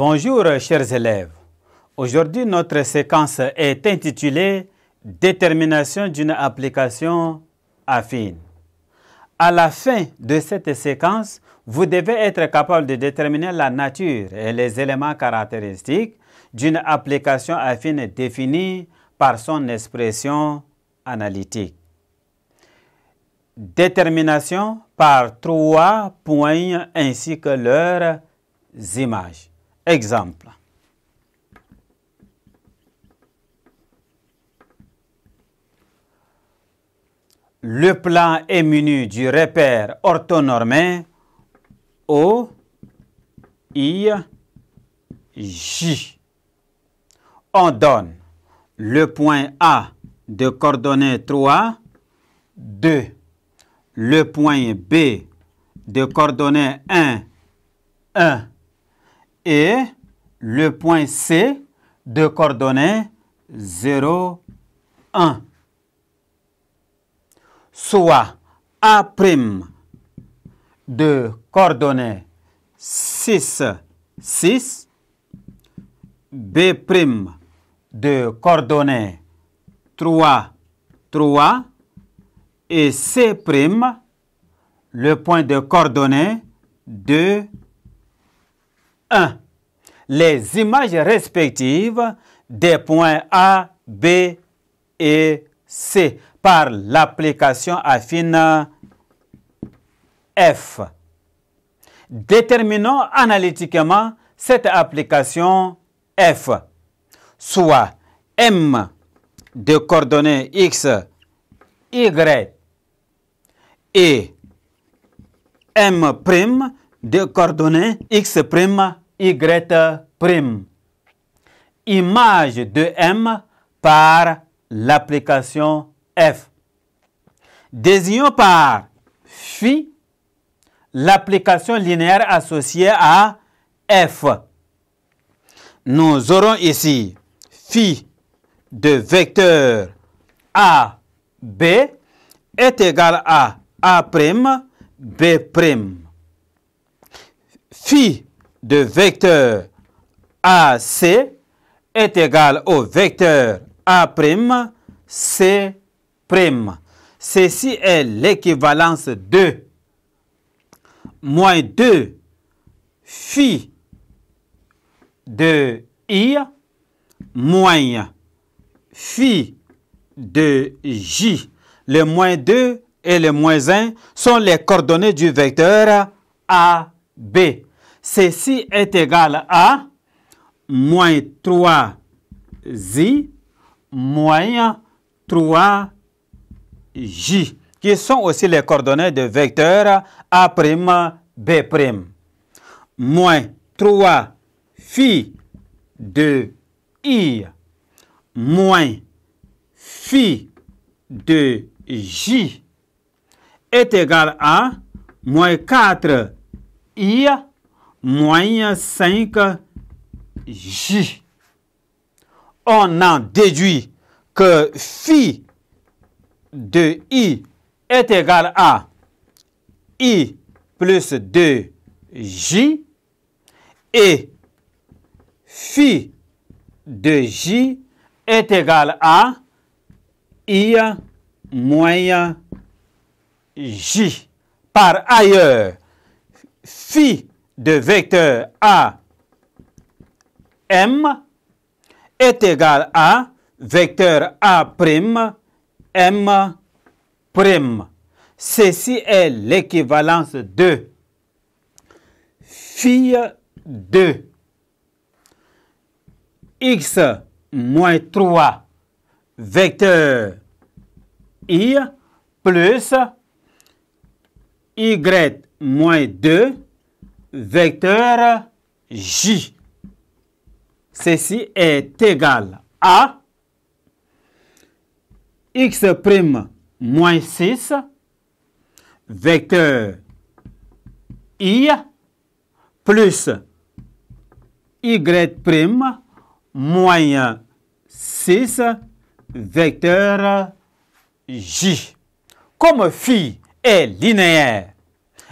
Bonjour chers élèves. Aujourd'hui, notre séquence est intitulée Détermination d'une application affine. À la fin de cette séquence, vous devez être capable de déterminer la nature et les éléments caractéristiques d'une application affine définie par son expression analytique. Détermination par trois points ainsi que leurs images. Exemple. Le plan est muni du repère orthonormé O, I, J. On donne le point A de coordonnées 3, 2. Le point B de coordonnées 1, 1 et le point C de coordonnées 0, 1. Soit A' de coordonnées 6, 6, B' de coordonnées 3, 3 et C', le point de coordonnées 2, 1. Les images respectives des points A, B et C par l'application affine F. Déterminons analytiquement cette application F, soit M de coordonnées X, Y et M' de coordonnées X' Y Image de M par l'application F. Désignons par phi l'application linéaire associée à F. Nous aurons ici phi de vecteur A, B est égal à A', B'. Phi de vecteur AC est égal au vecteur A'C'. Ceci est l'équivalence de moins 2 phi de I moins phi de J. Le moins 2 et le moins 1 sont les coordonnées du vecteur AB. Ceci est égal à moins 3i moins 3j, qui sont aussi les coordonnées de vecteurs A'B'. Moins 3 phi de i moins phi de j est égal à moins 4 i moins 5J. On en déduit que phi de I est égal à I plus 2J et phi de J est égal à I moins J. Par ailleurs, phi de vecteur A M est égal à vecteur A prime M prime. Ceci est l'équivalence de phi 2, x moins 3 vecteur i plus y moins 2 vecteur J. Ceci est égal à x' prime moins 6, vecteur i plus y' moins 6, vecteur j. Comme phi est linéaire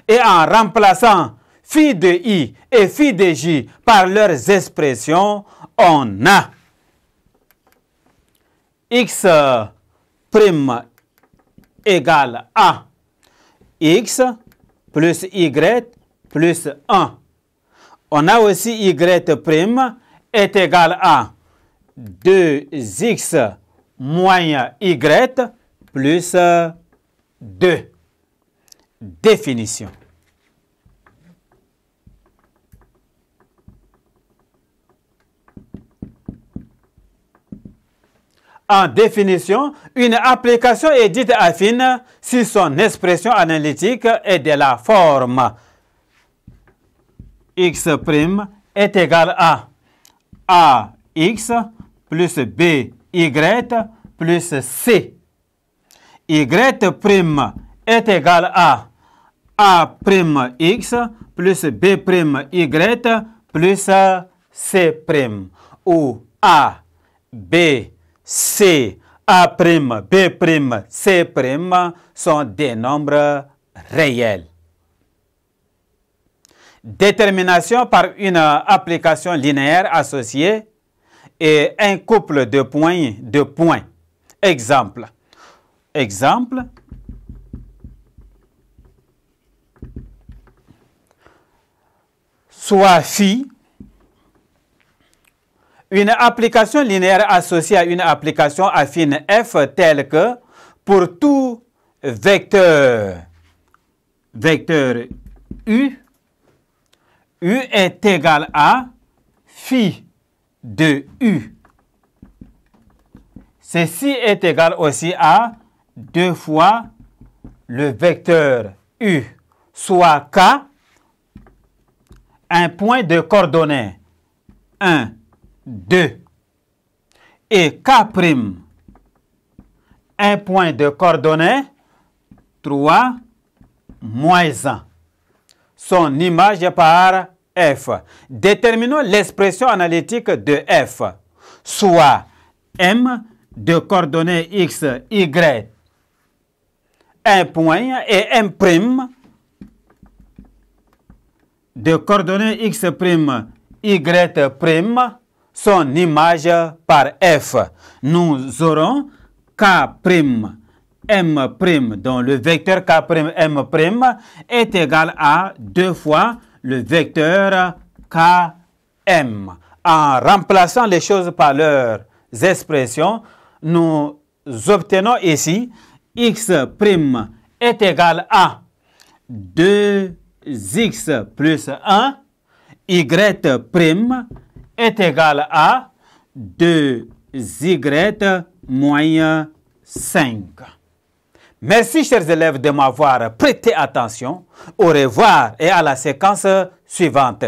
et en remplaçant Phi de I et phi de J, par leurs expressions, on a x prime égale à x plus y plus 1. On a aussi y prime est égal à 2x moins y plus 2. Définition. En définition, une application est dite affine si son expression analytique est de la forme x' est égal à ax plus y plus c. y' est égal à ax plus b'y plus c' ou a b C, A', B', C' sont des nombres réels. Détermination par une application linéaire associée et un couple de points de points. Exemple. Exemple. Soit phi une application linéaire associée à une application affine f telle que pour tout vecteur, vecteur u, u est égal à phi de u. Ceci est égal aussi à deux fois le vecteur u, soit k, un point de coordonnées 1, 2 et K', un point de coordonnée 3 moins 1. Son image par F. Déterminons l'expression analytique de F, soit M de coordonnées X, Y, un point et M' de coordonnées X', Y' son image par F. Nous aurons K' M' dont le vecteur K'M' est égal à 2 fois le vecteur Km. En remplaçant les choses par leurs expressions, nous obtenons ici x' est égal à 2x plus 1, y' est égal à 2y moins 5. Merci, chers élèves, de m'avoir prêté attention. Au revoir et à la séquence suivante.